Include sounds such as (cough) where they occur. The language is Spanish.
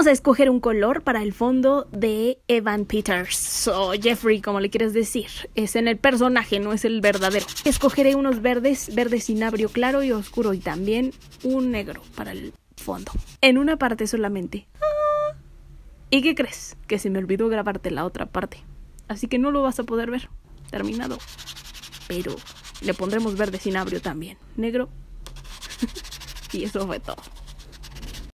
Vamos a escoger un color para el fondo de Evan Peters o Jeffrey, como le quieres decir. Es en el personaje, no es el verdadero. Escogeré unos verdes, verde abrio claro y oscuro y también un negro para el fondo. En una parte solamente. Ah. ¿Y qué crees? Que se me olvidó grabarte la otra parte. Así que no lo vas a poder ver. Terminado. Pero le pondremos verde cinabrio también. Negro. (laughs) y eso fue todo.